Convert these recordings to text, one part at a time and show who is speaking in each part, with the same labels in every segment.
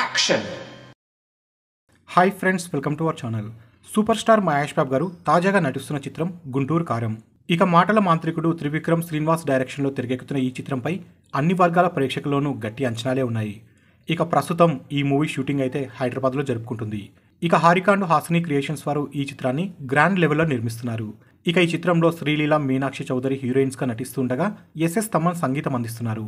Speaker 1: action hi friends welcome to our channel super star Mahesh Babu garu తాజాగా నటిస్తున్న చిత్రం గుంటూరు కారం ఇక మాటల మాంత్రికుడు త్రివిక్రమ్ శ్రీనివాస్ డైరెక్షన్లో తిరగెక్కుతున్న ఈ చిత్రంపై అన్ని వర్గాల ప్రేక్షకుల్లోనూ గట్టి అంచనాలే ఉన్నాయి ఇక ప్రస్తుతం ఈ మూవీ షూటింగ్ అయితే హైదరాబాద్లో జరుపుకుంటుంది ఇక హారికాండ్ హాసిని క్రియేషన్స్ వారు ఈ చిత్రాన్ని గ్రాండ్ లెవెల్లో నిర్మిస్తున్నారు ఇక ఈ చిత్రంలో శ్రీలీల మీనాక్షి చౌదరి హీరోయిన్స్గా నటిస్తుండగా ఎస్ఎస్ తమన్ సంగీతం అందిస్తున్నారు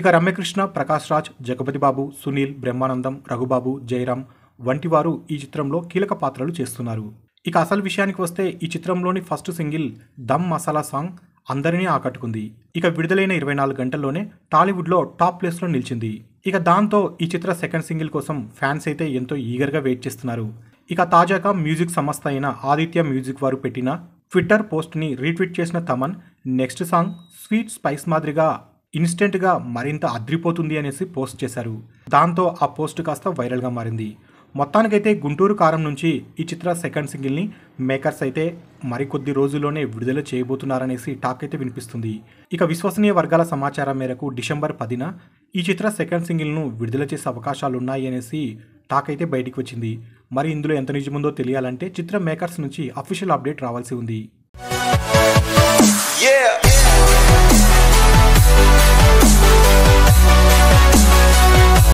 Speaker 1: ఇక రమ్యకృష్ణ ప్రకాష్ రాజ్ జగపతి బాబు సునీల్ బ్రహ్మానందం రఘుబాబు జయరామ్ వంటి వారు ఈ చిత్రంలో కీలక పాత్రలు చేస్తున్నారు ఇక అసలు విషయానికి వస్తే ఈ చిత్రంలోని first single Dum Masala song అందరినీ ఆకట్టుకుంది ఇక విడుదలైన ఇరవై నాలుగు గంటల్లోనే టాలీవుడ్లో టాప్ ప్లేస్లో నిలిచింది ఇక దాంతో ఈ చిత్ర సెకండ్ సింగిల్ కోసం ఫ్యాన్స్ అయితే ఎంతో ఈగర్గా వెయిట్ చేస్తున్నారు ఇక తాజాగా మ్యూజిక్ సంస్థ అయిన ఆదిత్య మ్యూజిక్ వారు పెట్టిన ట్విట్టర్ పోస్ట్ని రీట్వీట్ చేసిన Thaman next song sweet spice మాదిరిగా ఇన్స్టెంట్గా మరింత అద్రిపోతుంది అనేసి పోస్ట్ చేశారు దాంతో ఆ పోస్ట్ కాస్త వైరల్గా మారింది మొత్తానికైతే గుంటూరు కారం నుంచి ఈ చిత్ర సెకండ్ సింగిల్ని మేకర్స్ అయితే మరికొద్ది రోజుల్లోనే విడుదల చేయబోతున్నారనేసి టాక్ అయితే వినిపిస్తుంది ఇక విశ్వసనీయ వర్గాల సమాచారం మేరకు డిసెంబర్ పదిన ఈ చిత్ర సెకండ్ సింగిల్ను విడుదల చేసే అవకాశాలున్నాయి అనేసి టాక్ అయితే బయటికి వచ్చింది మరి ఇందులో ఎంత నిజముందో తెలియాలంటే చిత్రం మేకర్స్ నుంచి అఫీషియల్ అప్డేట్ రావాల్సి ఉంది